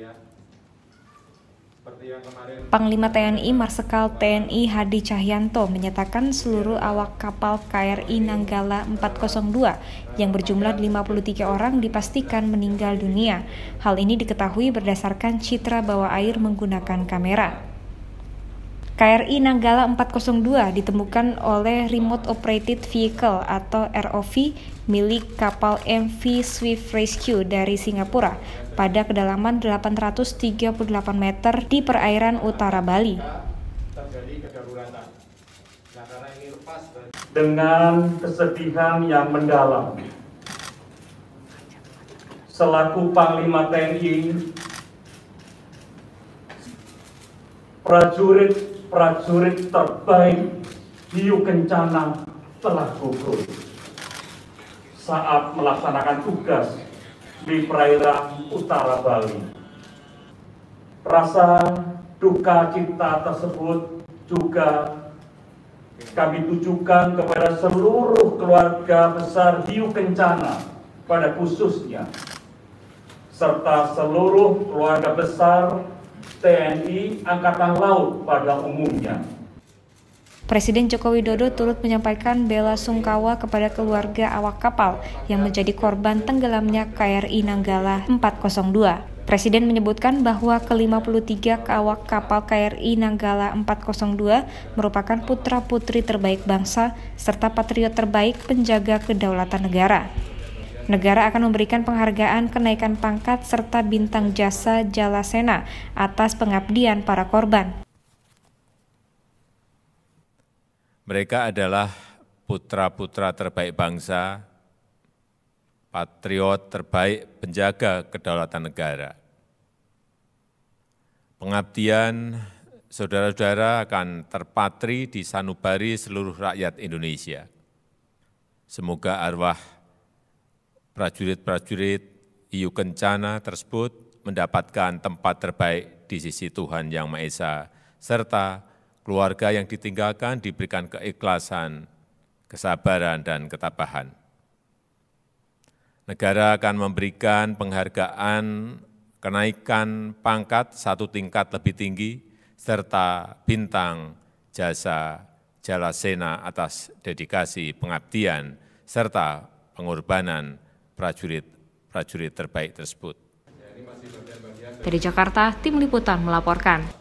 Iya. Panglima TNI Marsikal TNI Hadi Cahyanto menyatakan seluruh iya. awak kapal KRI Nanggala 402 yang berjumlah 53 orang dipastikan meninggal dunia. Hal ini diketahui berdasarkan citra bawah air menggunakan kamera. KRI Nanggala 402 ditemukan oleh Remote Operated Vehicle atau ROV milik kapal MV Swift Rescue dari Singapura pada kedalaman 838 meter di perairan utara Bali. Nah, Dengan kesedihan yang mendalam, selaku Panglima TNI, prajurit prajurit terbaik Hiu Kencana telah gugur. Saat melaksanakan tugas di perairan utara Bali. Rasa duka cita tersebut juga kami tujukan kepada seluruh keluarga besar Hiu Kencana pada khususnya serta seluruh keluarga besar TNI Angkatan Laut pada umumnya. Presiden Joko Widodo turut menyampaikan bela sungkawa kepada keluarga awak kapal yang menjadi korban tenggelamnya KRI Nanggala 402. Presiden menyebutkan bahwa ke-53 awak kapal KRI Nanggala 402 merupakan putra-putri terbaik bangsa serta patriot terbaik penjaga kedaulatan negara. Negara akan memberikan penghargaan kenaikan pangkat serta bintang jasa Jalasena atas pengabdian para korban. Mereka adalah putra-putra terbaik bangsa, patriot terbaik penjaga kedaulatan negara. Pengabdian saudara-saudara akan terpatri di sanubari seluruh rakyat Indonesia. Semoga arwah prajurit-prajurit Iyu Kencana tersebut mendapatkan tempat terbaik di sisi Tuhan Yang Maha Esa, serta keluarga yang ditinggalkan diberikan keikhlasan, kesabaran, dan ketabahan. Negara akan memberikan penghargaan kenaikan pangkat satu tingkat lebih tinggi, serta bintang jasa jalasena atas dedikasi pengabdian serta pengorbanan prajurit-prajurit terbaik tersebut. Dari Jakarta, Tim Liputan melaporkan.